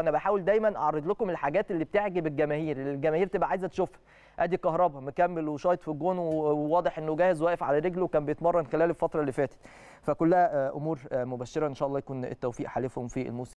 انا بحاول دايما اعرض لكم الحاجات اللي بتعجب الجماهير اللي الجماهير تبقى عايزه تشوفها ادي كهربا مكمل وشايط في الجون وواضح انه جاهز واقف على رجله وكان بيتمرن خلال الفتره اللي فاتت فكلها آه، امور آه، مبشره ان شاء الله يكون التوفيق حالفهم في الموسم